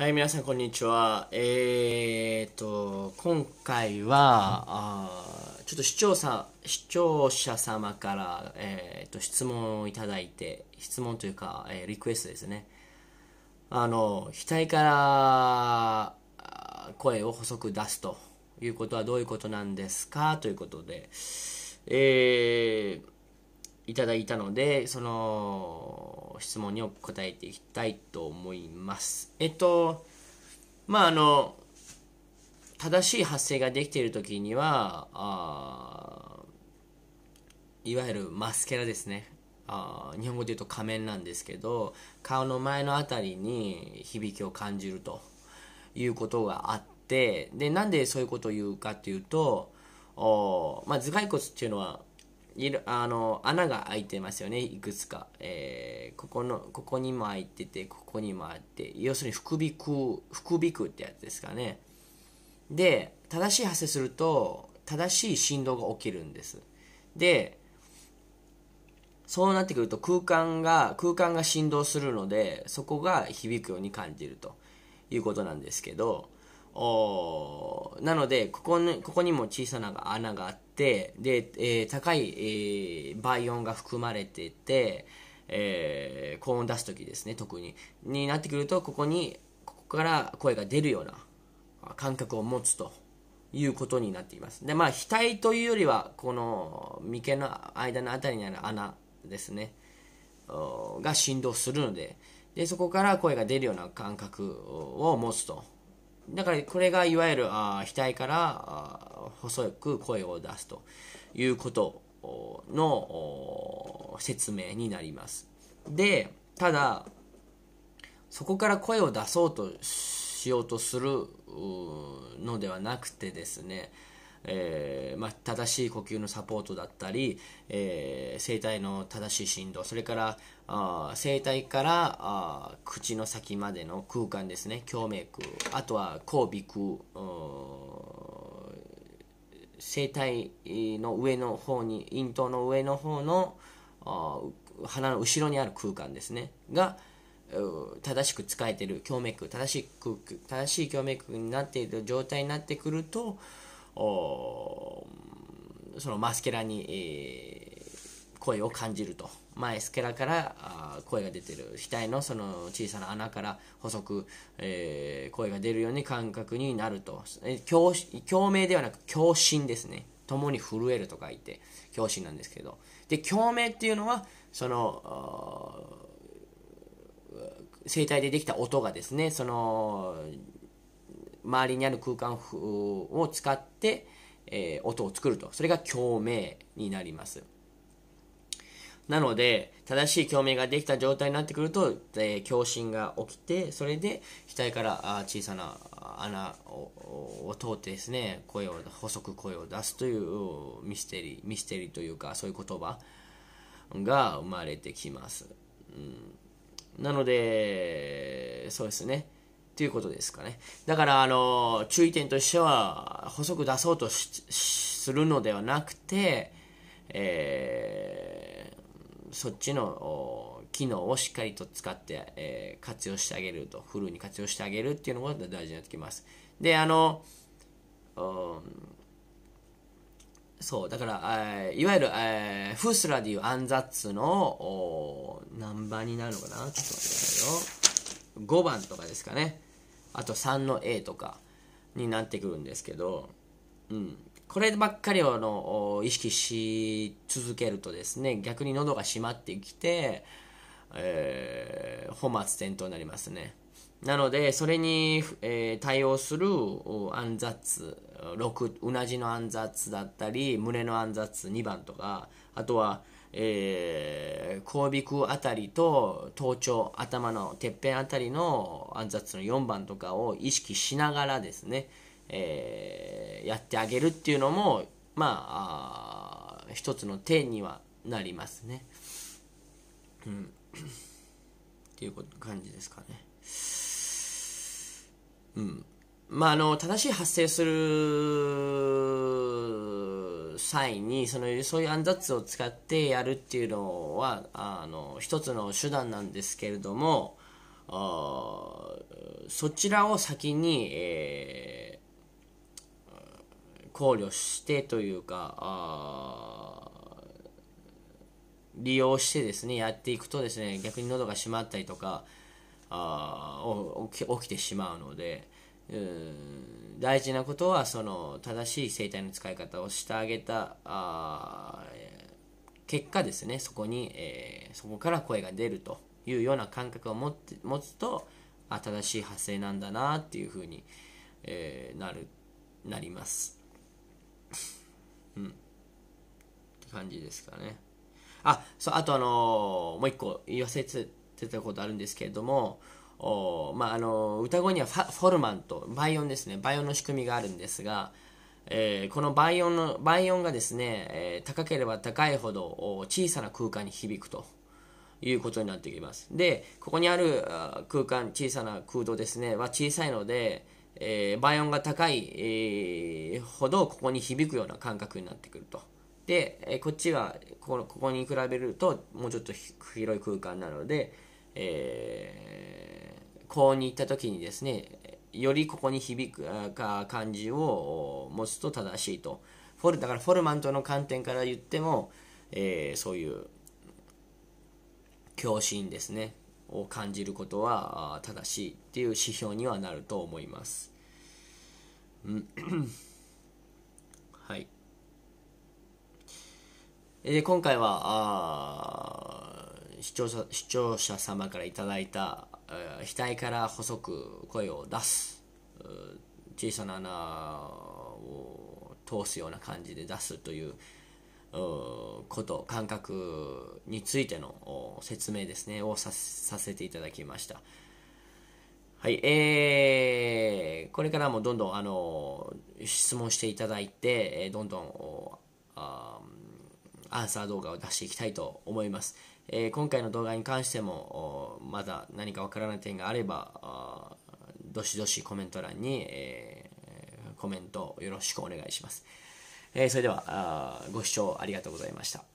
はい、皆さん、こんにちは。えー、と、今回は、あちょっと視聴者、視聴者様から、えー、っと、質問をいただいて、質問というか、えー、リクエストですね。あの、額から声を細く出すということはどういうことなんですかということで、えー、いただいたので、その、質問にお答えていきたいと思います。えっと、まああの、正しい発声ができている時には、あいわゆるマスケラですね。あ日本語で言うと仮面なんですけど、顔の前の辺りに響きを感じるということがあって、で、なんでそういうことを言うかっていうと、おまあ、頭蓋骨っていうのはいるあの穴が開いてますよねいくつか、えー、ここのここにも開いててここにもあって要するに副鼻腔副鼻腔ってやつですかねで正しい発生すると正しい振動が起きるんですでそうなってくると空間が空間が振動するのでそこが響くように感じるということなんですけどなのでここにここにも小さな穴があってで、えー、高い、えー、倍音が含まれてて、えー、高音出す時ですね特にになってくるとここにここから声が出るような感覚を持つということになっていますでまあ額というよりはこの眉間の間のあたりにある穴ですねが振動するのででそこから声が出るような感覚を持つと。だからこれがいわゆるあ額から細く声を出すということの説明になります。で、ただ、そこから声を出そうとしようとするのではなくてですね、えー、まあ、正しい呼吸のサポートだったり、えー、声帯の正しい振動それからあ声帯からあ口の先までの空間ですね胸脈あとは口鼻腔声帯の上の方に咽頭の上の方の鼻の後ろにある空間ですねが正しく使えてる胸脈正し正しい胸脈になっている状態になってくるとそのマスケラに、声を感じると。マエスケラから声が出てる額のその小さな穴から細く、えー、声が出るように感覚になると共共鳴ではなく共振ですね共に震えると書いて共振なんですけどで共鳴っていうのはその声帯でできた音がですねその周りにある空間を使って、えー、音を作るとそれが共鳴になりますなので正しい共鳴ができた状態になってくると、えー、共振が起きてそれで額から小さな穴を通ってですね声を細く声を出すというミステリーミステリーというかそういう言葉が生まれてきます、うん、なのでそうですねっていうことですかね。だから、あの、注意点としては、細く出そうとするのではなくて、えー、そっちの機能をしっかりと使って、えー、活用してあげると、フルに活用してあげるっていうのが大事になってきます。で、あの、うん、そう、だから、いわゆる、えー、フースラでいうアンザッツの、何番になるのかなちょっと待ってくださいよ。5番とかですかねあと3の A とかになってくるんですけど、うん、こればっかりをの意識し続けるとですね逆に喉が締まってきて、えー、本末転倒になりますねなのでそれに、えー、対応する暗雑6うなじの暗雑だったり胸の暗雑2番とかあとはえー、後尾区あたりと頭頂頭のてっぺんあたりの暗殺の4番とかを意識しながらですね、えー、やってあげるっていうのもまあ一つの手にはなりますね。うん、っていう感じですかね。うんまあ、あの正しい発生する際にそのそういうアンダツを使ってやるっていうのはあの一つの手段なんですけれどもそちらを先に、えー、考慮してというか利用してですねやっていくとですね逆に喉が閉まったりとかあ起きてしまうので。大事なことはその正しい生体の使い方をしてあげたあ結果ですねそこに、えー、そこから声が出るというような感覚を持って持つとあ正しい発声なんだなっていうふうに、えー、なるなります。うん。って感じですかね。あ、そう、あとあのー、もう一個言わせてたことあるんですけれども、おまあ、あの歌声にはフォルマンと倍音ですね倍音の仕組みがあるんですが、えー、この倍音の倍音がですね、えー、高ければ高いほど小さな空間に響くということになってきますでここにある空間小さな空洞ですねは小さいので、えー、倍音が高い、えー、ほどここに響くような感覚になってくるとで、えこっちはここに比べるともうちょっと広い空間なのでえー、高に行った時にですねよりここに響く感じを持つと正しいとフォルだからフォルマントの観点から言っても、えー、そういう共振ですねを感じることは正しいっていう指標にはなると思います。はい。で今回は視聴者視聴者様からいただいた、えー、額から細く声を出す小さな穴を通すような感じで出すということ感覚についての説明ですねをさせていただきました。はい、えー、これからもどんどんあの質問していただいて、どんどんアンサー動画を出していきたいと思います。えー、今回の動画に関してもまだ何かわからない点があればどしどしコメント欄に、えー、コメントよろしくお願いします、えー、それではご視聴ありがとうございました